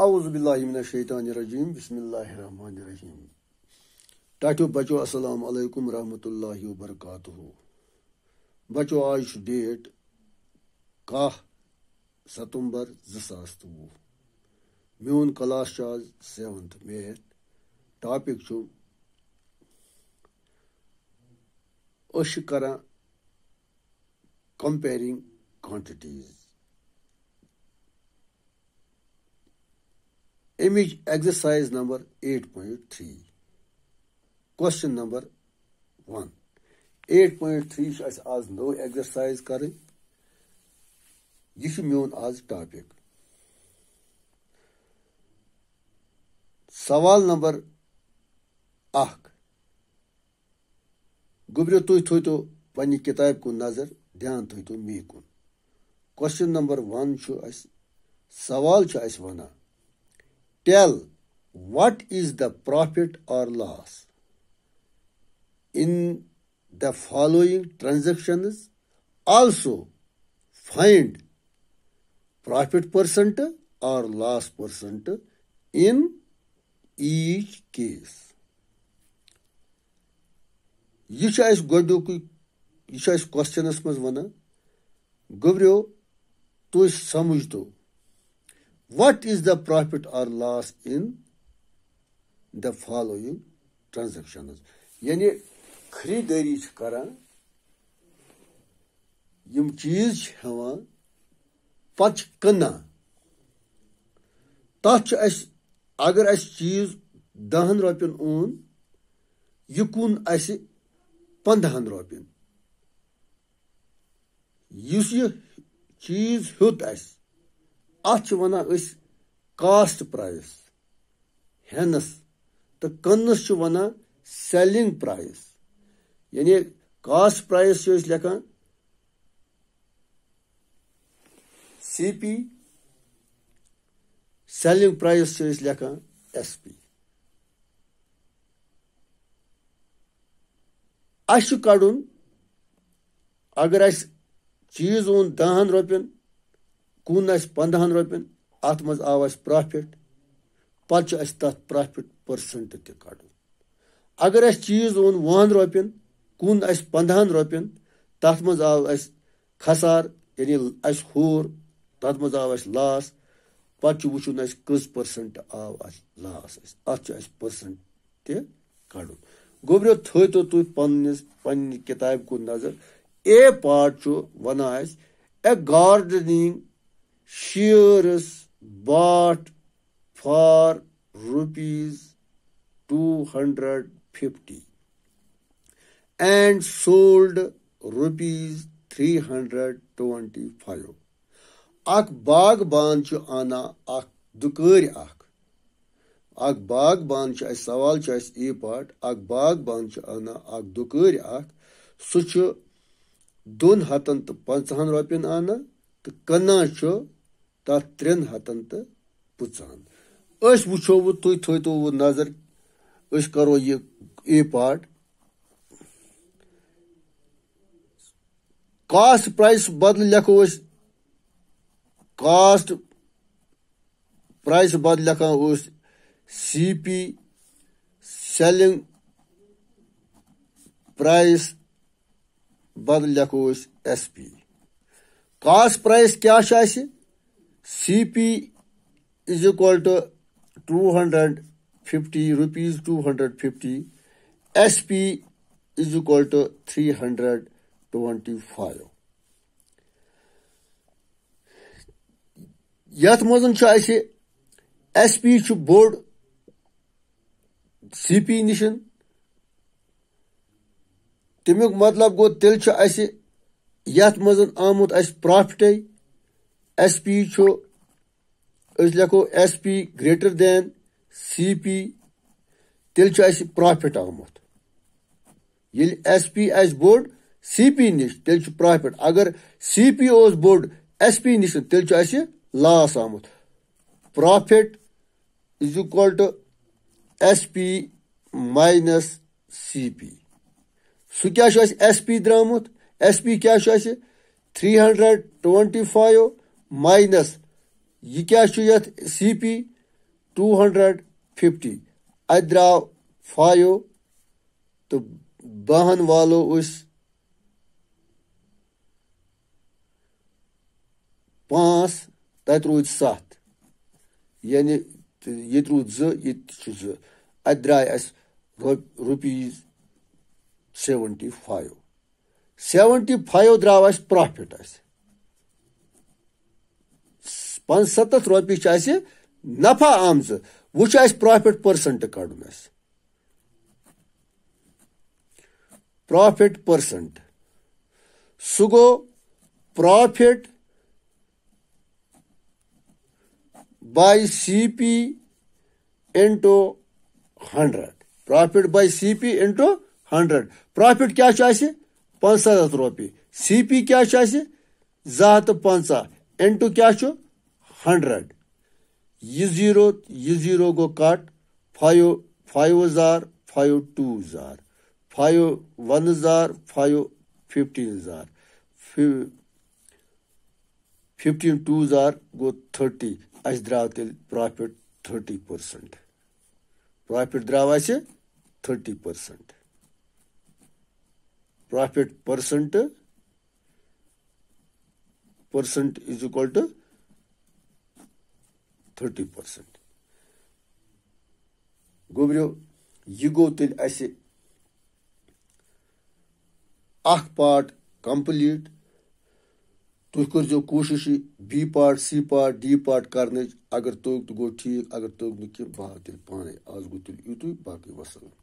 अवज़बिल्लाशैतानरजीम बसमीम टाटो बचो अस्सलाम वालेकुम रहमतुल्लाहि बचो आज छ डेट कह सतंबर जि मोन तो वुह क्लास आज सेवन्थ मेथ टॉपिक छ अश करा कंपेयरिंग अमिच एक्सरसाइज नंबर 8.3 क्वेश्चन नंबर 1 8.3 छ आज नो एक्सरसाइज कर यह मोन आज टॉपिक सवाल नंबर अख तु तुह थो पन्ह किताब कुन नजर ध्यान थो मे कुन क्वेश्चन नंबर वन सवाल वनान Tell what is the profit or loss in the following transactions. Also, find profit percent or loss percent in each case. یہِ چھُ اَسہِ گۄڈنیُکُے یہِ چھُ اَسہِ کۄسچَنَس منٛز وَنان گوٚبریو تُہۍ سَمجھ تو What is the profit or loss in the following transactions? यानी खरीदारी छ करा यम चीज छ हवा पच कना तथ अस अगर अस चीज दहन रोपन ओन यह कुन अस पंदहन रोपन इस चीज हुत اَتھ چھِ وَنان أسۍ کاسٹ پرٛایِس ہٮ۪نَس تہٕ کٕنَس چھِ وَنان سیلِنٛگ پرٛایِس یعنی کاسٹ پرٛایِس چھِ أسۍ لیکھان سی پی سیلِنٛگ پرٛایِس چھِ أسۍ لیکھان ایس پی اَسہِ چھُ کَڑُن اگر اَسہِ چیٖز اوٚن دَہَن رۄپیَن कुन अस पंद्रहन रोपन अत मज आव अस प्रॉफिट पे तथ प्रॉफिट पर्सेंट त अगर अस चीज ओन वहन रोपन कुन अस पंद्रहन रोपन तथ मज आव अस खसार यानी अस हूर तथ मज आव अस लास पे वुन अस कज पर्सेंट आव अस लास अत अस पर्सेंट त कड़ गोबरियो थो तुम पन्नस पन्ने किताब कुन नजर ए part one A gardening shares bought for rupees 250 and sold rupees 325 اکھ باغ بان چھُ انا اکھ دُکٲرۍ اکھ اکھ باغ بان چھُ اَسہِ سوال چھُ اَسہِ ای پاٹ اکھ باغ بان چھُ انا اکھ دُکٲرۍ اکھ سُہ چھُ دۄن ہَتن تہٕ پنٛژہن رۄپیَن اَنان तो कना तथ त्रेन हतन तो पचान वो वो तुम थो वो नजर अस करो ये ए पार्ट कास्ट प्राइस बदल लेखो कास्ट प्राइस बदल लेखान सी पी सेलिंग प्राइस बदल लेखो एस पी कास प्राइस क्या C P is equal to two hundred fifty rupees two hundred fifty S P is equal to three hundred twenty five यथ मज S P बोर्ड C P निशन तमिक मतलब गो तेल अस यथ मज आमुत अस प्रॉफिट एस पी लिखो S P greater than C P तेल प्रॉफिट आमुत ये एस पी अस बोड सी पी नश तेल प्रॉफिट अगर सी पी ओस बोड एस पी नश तेल अस लॉस आमुत profit is equal to S P minus C P सह क्या एस पी द्रामुत एस पी क्या three hundred twenty five minus यह क्या C P two hundred fifty अत द्राव फाइव तो बहन वालो उस पाँच तत रूद सत यानि ये रूद जो अत द्राय rupees seventy five seventy five درٛاو اَسہِ پرٛافِٹ اَسہِ پانٛژسَتَتھ رۄپیہِ چھِ اَسہِ نفع آمژٕ وۄنۍ چھُ اَسہِ پرٛافِٹ پٔرسَنٹ کَڑُن اَسہِ پرٛافِٹ پٔرسَنٹ سُہ گوٚو profit by C P into hundred profit by C P into hundred profit کیٛاہ چھُ اَسہِ पंचाह हथ रोपये सी पी क्या जहा तो पंचाह इंटू क्या हंड्रड यह जीरो यह जीरो गो कट फाइव फाइव जार फाइव टू जार फाइव वन जार फाइव फिफ्टीन जार फिफ्टीन टू जार गो थर्टी अस द्राव तेल प्रॉफिट थर्टी पर्सेंट प्रॉफिट द्राव a thirty percent profit percent percent is equal to thirty percent गोब्रियो यह गो तेल अख पार्ट कंप्लीट तुम कर्जो कोशिश B part C part D part कर अगर तुग तो गो ठीक अगर तुग नो कह बह तेल पान आज गो तेल यूत बाकी वसलम